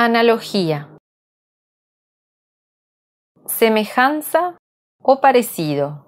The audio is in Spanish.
Analogía. Semejanza o parecido.